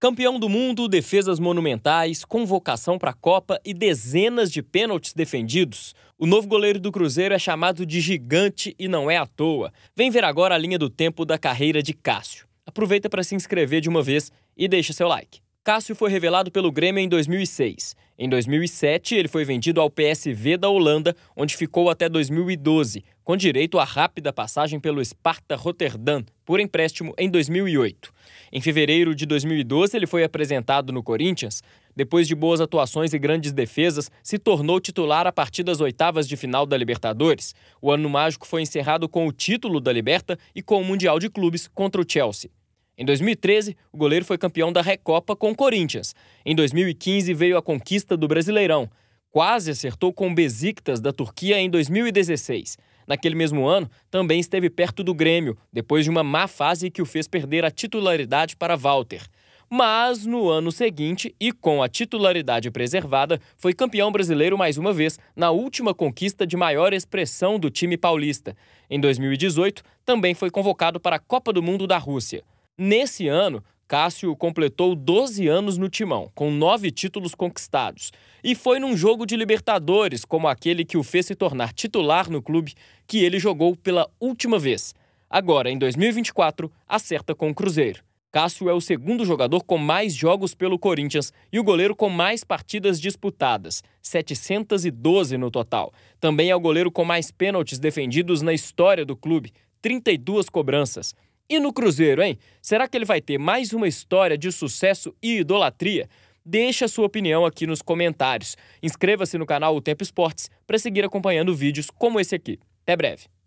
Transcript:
Campeão do mundo, defesas monumentais, convocação para a Copa e dezenas de pênaltis defendidos. O novo goleiro do Cruzeiro é chamado de gigante e não é à toa. Vem ver agora a linha do tempo da carreira de Cássio. Aproveita para se inscrever de uma vez e deixa seu like. Cássio foi revelado pelo Grêmio em 2006. Em 2007, ele foi vendido ao PSV da Holanda, onde ficou até 2012, com direito à rápida passagem pelo Sparta Rotterdam, por empréstimo em 2008. Em fevereiro de 2012, ele foi apresentado no Corinthians. Depois de boas atuações e grandes defesas, se tornou titular a partir das oitavas de final da Libertadores. O ano mágico foi encerrado com o título da Liberta e com o Mundial de Clubes contra o Chelsea. Em 2013, o goleiro foi campeão da Recopa com o Corinthians. Em 2015, veio a conquista do Brasileirão. Quase acertou com o Besiktas da Turquia em 2016. Naquele mesmo ano, também esteve perto do Grêmio, depois de uma má fase que o fez perder a titularidade para Walter. Mas no ano seguinte, e com a titularidade preservada, foi campeão brasileiro mais uma vez na última conquista de maior expressão do time paulista. Em 2018, também foi convocado para a Copa do Mundo da Rússia. Nesse ano, Cássio completou 12 anos no timão, com nove títulos conquistados. E foi num jogo de Libertadores, como aquele que o fez se tornar titular no clube, que ele jogou pela última vez. Agora, em 2024, acerta com o Cruzeiro. Cássio é o segundo jogador com mais jogos pelo Corinthians e o goleiro com mais partidas disputadas, 712 no total. Também é o goleiro com mais pênaltis defendidos na história do clube, 32 cobranças. E no Cruzeiro, hein? Será que ele vai ter mais uma história de sucesso e idolatria? Deixe a sua opinião aqui nos comentários. Inscreva-se no canal O Tempo Esportes para seguir acompanhando vídeos como esse aqui. Até breve!